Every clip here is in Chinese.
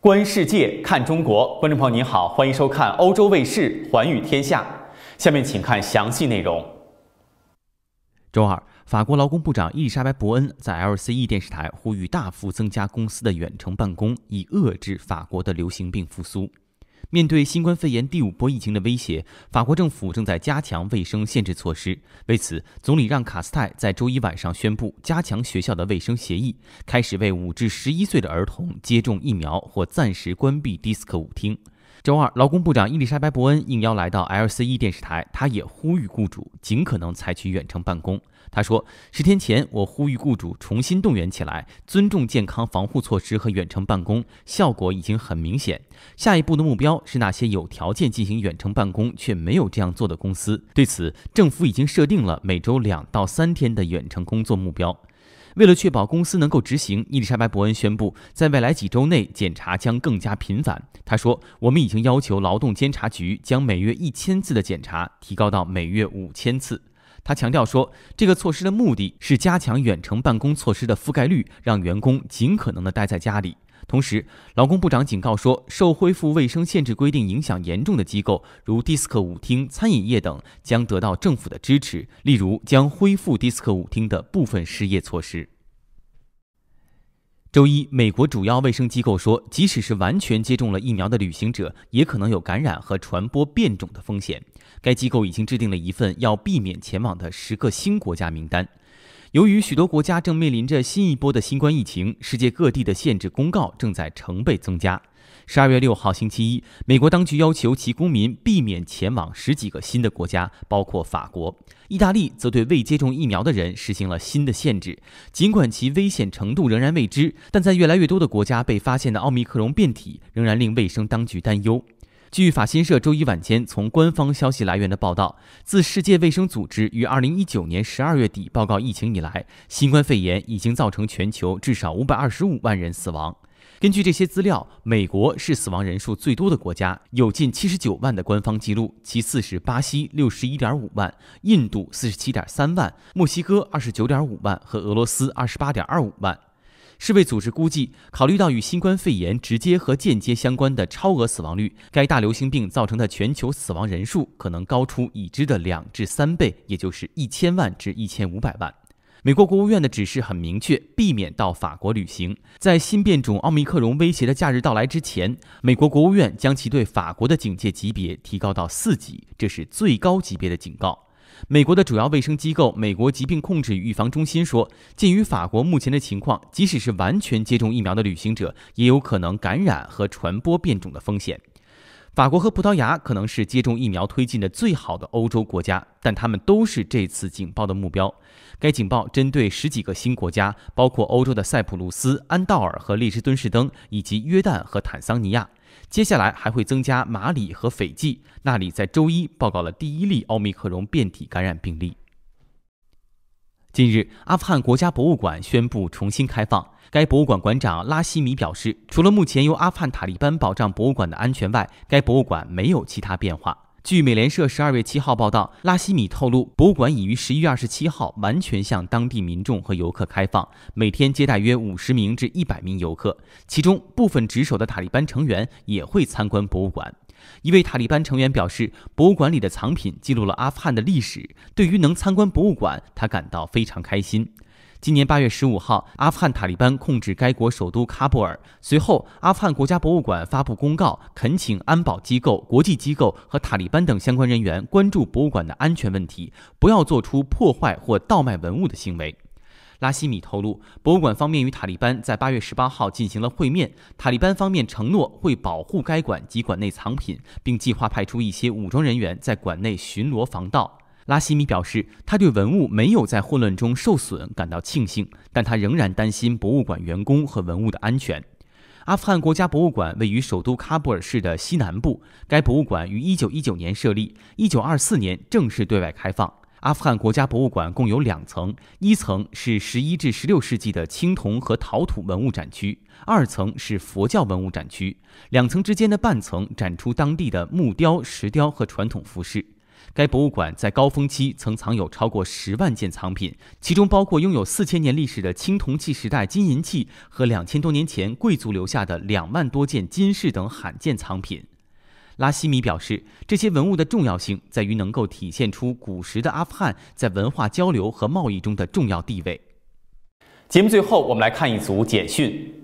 观世界，看中国。观众朋友您好，欢迎收看欧洲卫视《寰宇天下》。下面请看详细内容。周二，法国劳工部长伊丽莎白·博恩在 LCE 电视台呼吁大幅增加公司的远程办公，以遏制法国的流行病复苏。面对新冠肺炎第五波疫情的威胁，法国政府正在加强卫生限制措施。为此，总理让·卡斯泰在周一晚上宣布，加强学校的卫生协议，开始为五至十一岁的儿童接种疫苗或暂时关闭迪斯科舞厅。周二，劳工部长伊丽莎白·伯恩应邀来到 LCE 电视台。她也呼吁雇主尽可能采取远程办公。她说：“十天前，我呼吁雇主重新动员起来，尊重健康防护措施和远程办公。效果已经很明显。下一步的目标是那些有条件进行远程办公却没有这样做的公司。对此，政府已经设定了每周两到三天的远程工作目标。”为了确保公司能够执行，伊丽莎白·伯恩宣布，在未来几周内检查将更加频繁。他说：“我们已经要求劳动监察局将每月一千次的检查提高到每月五千次。”他强调说，这个措施的目的是加强远程办公措施的覆盖率，让员工尽可能的待在家里。同时，劳工部长警告说，受恢复卫生限制规定影响严重的机构，如迪斯科舞厅、餐饮业等，将得到政府的支持。例如，将恢复迪斯科舞厅的部分失业措施。周一，美国主要卫生机构说，即使是完全接种了疫苗的旅行者，也可能有感染和传播变种的风险。该机构已经制定了一份要避免前往的十个新国家名单。由于许多国家正面临着新一波的新冠疫情，世界各地的限制公告正在成倍增加。十二月六号星期一，美国当局要求其公民避免前往十几个新的国家，包括法国、意大利，则对未接种疫苗的人实行了新的限制。尽管其危险程度仍然未知，但在越来越多的国家被发现的奥密克戎变体仍然令卫生当局担忧。据法新社周一晚间从官方消息来源的报道，自世界卫生组织于二零一九年十二月底报告疫情以来，新冠肺炎已经造成全球至少五百二十五万人死亡。根据这些资料，美国是死亡人数最多的国家，有近七十九万的官方记录，其次是巴西六十一点五万，印度四十七点三万，墨西哥二十九点五万和俄罗斯二十八点二五万。世卫组织估计，考虑到与新冠肺炎直接和间接相关的超额死亡率，该大流行病造成的全球死亡人数可能高出已知的两至三倍，也就是一千万至一千五百万。美国国务院的指示很明确，避免到法国旅行。在新变种奥密克戎威胁的假日到来之前，美国国务院将其对法国的警戒级别提高到四级，这是最高级别的警告。美国的主要卫生机构美国疾病控制与预防中心说，鉴于法国目前的情况，即使是完全接种疫苗的旅行者，也有可能感染和传播变种的风险。法国和葡萄牙可能是接种疫苗推进的最好的欧洲国家，但他们都是这次警报的目标。该警报针对十几个新国家，包括欧洲的塞浦路斯、安道尔和利时敦士登，以及约旦和坦桑尼亚。接下来还会增加马里和斐济，那里在周一报告了第一例奥密克戎变体感染病例。近日，阿富汗国家博物馆宣布重新开放。该博物馆馆长拉希米表示，除了目前由阿富汗塔利班保障博物馆的安全外，该博物馆没有其他变化。据美联社十二月七号报道，拉希米透露，博物馆已于十一月二十七号完全向当地民众和游客开放，每天接待约五十名至一百名游客，其中部分值守的塔利班成员也会参观博物馆。一位塔利班成员表示，博物馆里的藏品记录了阿富汗的历史，对于能参观博物馆，他感到非常开心。今年八月十五号，阿富汗塔利班控制该国首都喀布尔。随后，阿富汗国家博物馆发布公告，恳请安保机构、国际机构和塔利班等相关人员关注博物馆的安全问题，不要做出破坏或盗卖文物的行为。拉希米透露，博物馆方面与塔利班在八月十八号进行了会面，塔利班方面承诺会保护该馆及馆内藏品，并计划派出一些武装人员在馆内巡逻防盗。拉希米表示，他对文物没有在混乱中受损感到庆幸，但他仍然担心博物馆员工和文物的安全。阿富汗国家博物馆位于首都喀布尔市的西南部。该博物馆于1919年设立，1924年正式对外开放。阿富汗国家博物馆共有两层，一层是11至16世纪的青铜和陶土文物展区，二层是佛教文物展区，两层之间的半层展出当地的木雕、石雕和传统服饰。该博物馆在高峰期曾藏有超过十万件藏品，其中包括拥有四千年历史的青铜器时代金银器和两千多年前贵族留下的两万多件金饰等罕见藏品。拉希米表示，这些文物的重要性在于能够体现出古时的阿富汗在文化交流和贸易中的重要地位。节目最后，我们来看一组简讯。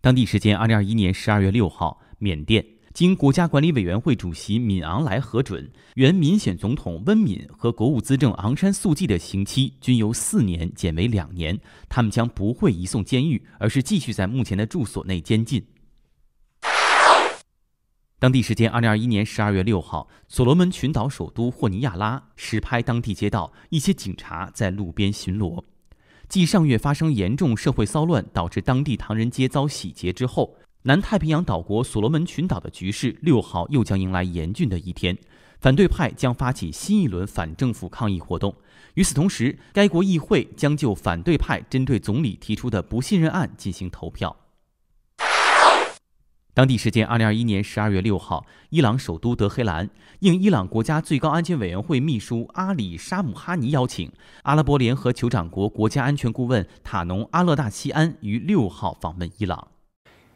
当地时间二零二一年十二月六号，缅甸。经国家管理委员会主席敏昂莱核准，原民选总统温敏和国务资政昂山素季的刑期均由四年减为两年，他们将不会移送监狱，而是继续在目前的住所内监禁。当地时间二零二一年十二月六号，所罗门群岛首都霍尼亚拉，实拍当地街道，一些警察在路边巡逻。继上月发生严重社会骚乱，导致当地唐人街遭洗劫之后。南太平洋岛国所罗门群岛的局势，六号又将迎来严峻的一天。反对派将发起新一轮反政府抗议活动。与此同时，该国议会将就反对派针对总理提出的不信任案进行投票。当地时间二零二一年十二月六号，伊朗首都德黑兰应伊朗国家最高安全委员会秘书阿里·沙姆哈尼邀请，阿拉伯联合酋长国国家安全顾问塔农·阿勒大西安于六号访问伊朗。